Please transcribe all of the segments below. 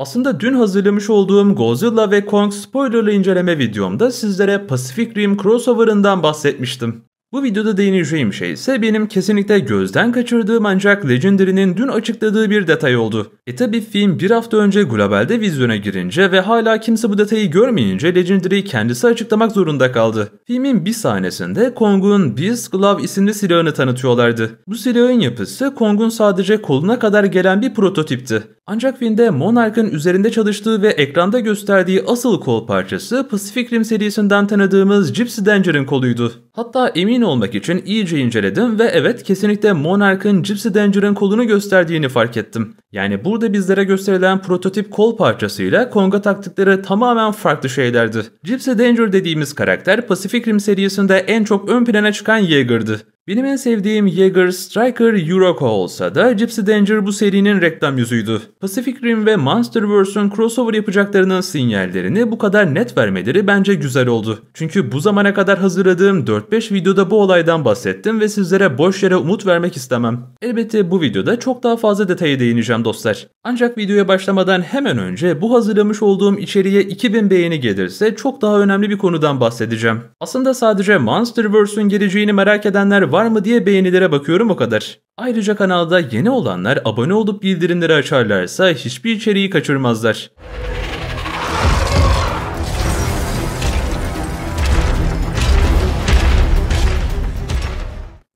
Aslında dün hazırlamış olduğum Godzilla ve Kong spoilerlı inceleme videomda sizlere Pacific Rim crossover'ından bahsetmiştim. Bu videoda değineceğim şey ise benim kesinlikle gözden kaçırdığım ancak Legendary'nin dün açıkladığı bir detay oldu. E tabi film bir hafta önce globalde vizyona girince ve hala kimse bu detayı görmeyince Legendary kendisi açıklamak zorunda kaldı. Filmin bir sahnesinde Kong'un Beast Glove isimli silahını tanıtıyorlardı. Bu silahın yapısı Kong'un sadece koluna kadar gelen bir prototipti. Ancak filmde Monarch'ın üzerinde çalıştığı ve ekranda gösterdiği asıl kol parçası Pacific Rim serisinden tanıdığımız Gypsy Danger'ın koluydu. Hatta emin olmak için iyice inceledim ve evet kesinlikle Monarch'ın Gypsy Danger'ın kolunu gösterdiğini fark ettim. Yani burada bizlere gösterilen prototip kol parçasıyla Kong'a taktikleri tamamen farklı şeylerdi. Gypsy Danger dediğimiz karakter Pacific Rim serisinde en çok ön plana çıkan Jaeger'dı. Benim en sevdiğim Jaeger Striker Euroko olsa da Gypsy Danger bu serinin reklam yüzüydü. Pacific Rim ve Monsterverse'ün crossover yapacaklarının sinyallerini bu kadar net vermeleri bence güzel oldu. Çünkü bu zamana kadar hazırladığım 4-5 videoda bu olaydan bahsettim ve sizlere boş yere umut vermek istemem. Elbette bu videoda çok daha fazla detaya değineceğim dostlar. Ancak videoya başlamadan hemen önce bu hazırlamış olduğum içeriye 2000 beğeni gelirse çok daha önemli bir konudan bahsedeceğim. Aslında sadece Monsterverse'ün geleceğini merak edenler var var mı diye beğenilere bakıyorum o kadar. Ayrıca kanalda yeni olanlar abone olup bildirimleri açarlarsa hiçbir içeriği kaçırmazlar.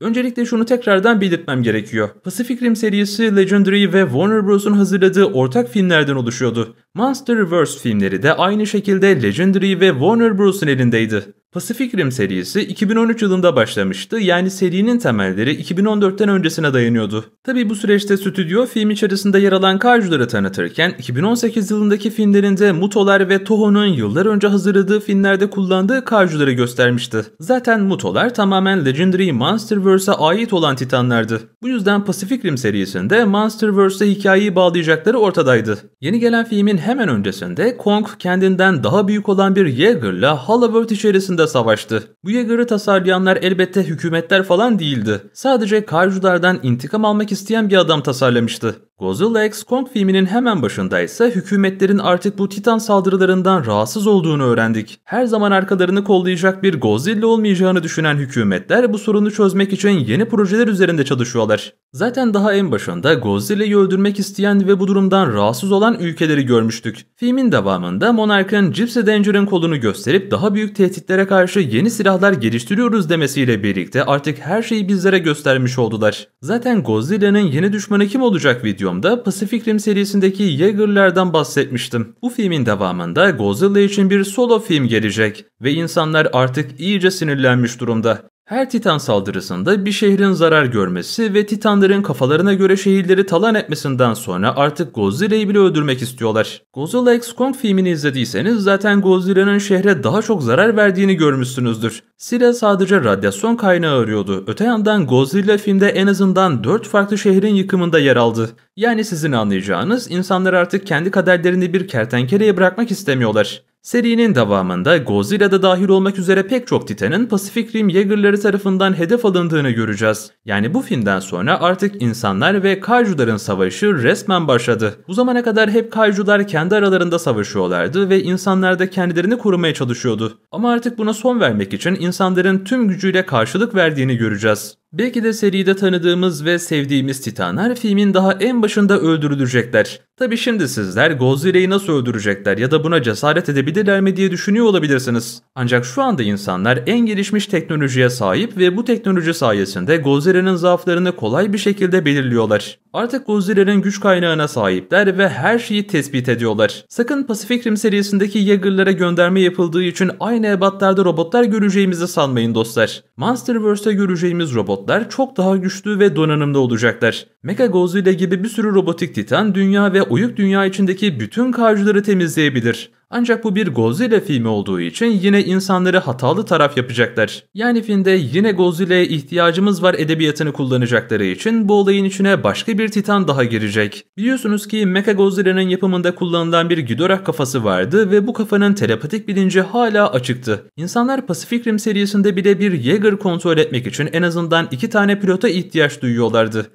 Öncelikle şunu tekrardan belirtmem gerekiyor. Pacific Rim serisi Legendary ve Warner Bros'un hazırladığı ortak filmlerden oluşuyordu. Monsterverse filmleri de aynı şekilde Legendary ve Warner Bros'un elindeydi. Pacific Rim serisi 2013 yılında başlamıştı yani serinin temelleri 2014'ten öncesine dayanıyordu. Tabi bu süreçte stüdyo film içerisinde yer alan kajuları tanıtırken 2018 yılındaki filmlerinde Mutolar ve Toho'nun yıllar önce hazırladığı filmlerde kullandığı kajuları göstermişti. Zaten Mutolar tamamen Legendary Monsterverse'e ait olan titanlardı. Bu yüzden Pacific Rim serisinde Monsterverse'e hikayeyi bağlayacakları ortadaydı. Yeni gelen filmin hemen öncesinde Kong kendinden daha büyük olan bir Jaeger'la Hollowworth içerisinde da savaştı. Bu Jaeger'ı tasarlayanlar elbette hükümetler falan değildi. Sadece Karjulardan intikam almak isteyen bir adam tasarlamıştı. Godzilla X Kong filminin hemen başında ise hükümetlerin artık bu titan saldırılarından rahatsız olduğunu öğrendik. Her zaman arkalarını kollayacak bir Godzilla olmayacağını düşünen hükümetler bu sorunu çözmek için yeni projeler üzerinde çalışıyorlar. Zaten daha en başında Godzilla'yı öldürmek isteyen ve bu durumdan rahatsız olan ülkeleri görmüştük. Filmin devamında Monarch'ın Gypsy Danger'ın kolunu gösterip daha büyük tehditlere karşı yeni silahlar geliştiriyoruz demesiyle birlikte artık her şeyi bizlere göstermiş oldular. Zaten Godzilla'nın yeni düşmanı kim olacak videomda Pacific Rim serisindeki Jaeger'lerden bahsetmiştim. Bu filmin devamında Godzilla için bir solo film gelecek ve insanlar artık iyice sinirlenmiş durumda. Her Titan saldırısında bir şehrin zarar görmesi ve Titanların kafalarına göre şehirleri talan etmesinden sonra artık Godzilla'yı bile öldürmek istiyorlar. Godzilla X Kong filmini izlediyseniz zaten Godzilla'nın şehre daha çok zarar verdiğini görmüşsünüzdür. Sila sadece radyasyon kaynağı arıyordu. Öte yandan Godzilla filmde en azından 4 farklı şehrin yıkımında yer aldı. Yani sizin anlayacağınız insanlar artık kendi kaderlerini bir kertenkeleye bırakmak istemiyorlar. Serinin devamında Godzilla da dahil olmak üzere pek çok Titan'ın Pacific Rim Jaeger'ları tarafından hedef alındığını göreceğiz. Yani bu filmden sonra artık insanlar ve Kaiju'ların savaşı resmen başladı. Bu zamana kadar hep Kaiju'lar kendi aralarında savaşıyorlardı ve insanlar da kendilerini korumaya çalışıyordu. Ama artık buna son vermek için insanların tüm gücüyle karşılık verdiğini göreceğiz. Belki de seride tanıdığımız ve sevdiğimiz Titanlar filmin daha en başında öldürülecekler. Tabi şimdi sizler Godzilla'yı nasıl öldürecekler ya da buna cesaret edebilirler mi diye düşünüyor olabilirsiniz. Ancak şu anda insanlar en gelişmiş teknolojiye sahip ve bu teknoloji sayesinde Godzilla'nın zaaflarını kolay bir şekilde belirliyorlar. Artık Godzilla'nın güç kaynağına sahipler ve her şeyi tespit ediyorlar. Sakın Pacific Rim serisindeki Jaeger'lara gönderme yapıldığı için aynı ebatlarda robotlar göreceğimizi sanmayın dostlar. Monsterverse'te göreceğimiz robotlar çok daha güçlü ve donanımlı olacaklar. Mega Godzilla gibi bir sürü robotik titan dünya ve uyuk dünya içindeki bütün karcıları temizleyebilir. Ancak bu bir Godzilla filmi olduğu için yine insanları hatalı taraf yapacaklar. Yani filmde yine Godzilla'ya ihtiyacımız var edebiyatını kullanacakları için bu olayın içine başka bir titan daha girecek. Biliyorsunuz ki Mecha Godzilla'nın yapımında kullanılan bir Ghidorah kafası vardı ve bu kafanın telepatik bilinci hala açıktı. İnsanlar Pacific Rim serisinde bile bir Jaeger kontrol etmek için en azından iki tane pilota ihtiyaç duyuyorlardı.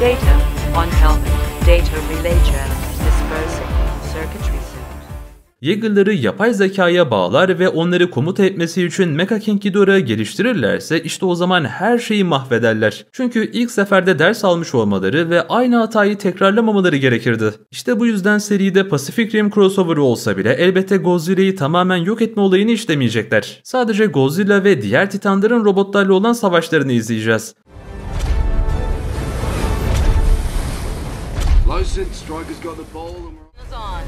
Data on yapay zekaya bağlar ve onları komuta etmesi için Mecha King Ghidorah'ı geliştirirlerse işte o zaman her şeyi mahvederler. Çünkü ilk seferde ders almış olmaları ve aynı hatayı tekrarlamamaları gerekirdi. İşte bu yüzden seride Pacific Rim crossover'ı olsa bile elbette Godzilla'yı tamamen yok etme olayını işlemeyecekler. Sadece Godzilla ve diğer titanların robotlarla olan savaşlarını izleyeceğiz. Innocent. Striker's got the ball and we're on.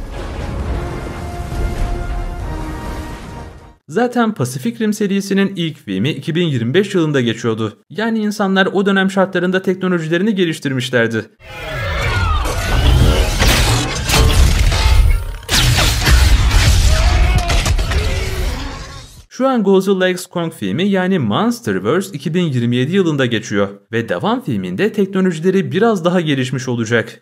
Zaten Pacific Rim serisinin ilk filmi 2025 yılında geçiyordu. Yani insanlar o dönem şartlarında teknolojilerini geliştirmişlerdi. Şu an Godzilla X Kong filmi yani Monsterverse 2027 yılında geçiyor ve devam filminde teknolojileri biraz daha gelişmiş olacak.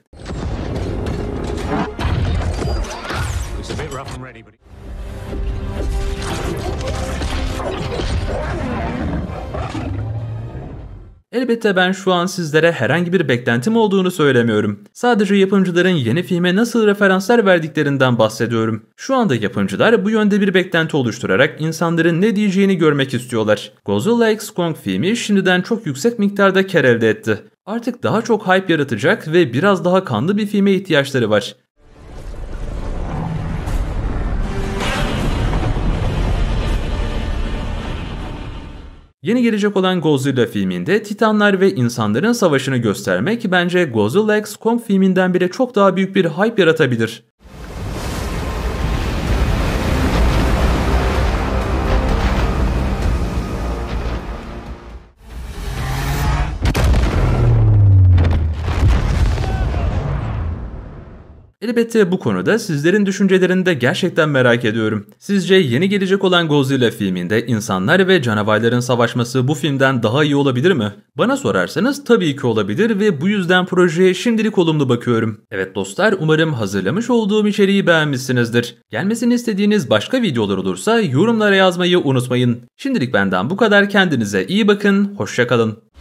Elbette ben şu an sizlere herhangi bir beklentim olduğunu söylemiyorum. Sadece yapımcıların yeni filme nasıl referanslar verdiklerinden bahsediyorum. Şu anda yapımcılar bu yönde bir beklenti oluşturarak insanların ne diyeceğini görmek istiyorlar. Godzilla X Kong filmi şimdiden çok yüksek miktarda kar elde etti. Artık daha çok hype yaratacak ve biraz daha kanlı bir filme ihtiyaçları var. Yeni gelecek olan Godzilla filminde Titanlar ve insanların savaşını göstermek bence Godzilla X Kong filminden bile çok daha büyük bir hype yaratabilir. Elbette bu konuda sizlerin düşüncelerini de gerçekten merak ediyorum. Sizce yeni gelecek olan Godzilla filminde insanlar ve canavarların savaşması bu filmden daha iyi olabilir mi? Bana sorarsanız tabii ki olabilir ve bu yüzden projeye şimdilik olumlu bakıyorum. Evet dostlar umarım hazırlamış olduğum içeriği beğenmişsinizdir. Gelmesini istediğiniz başka videolar olursa yorumlara yazmayı unutmayın. Şimdilik benden bu kadar kendinize iyi bakın, hoşçakalın.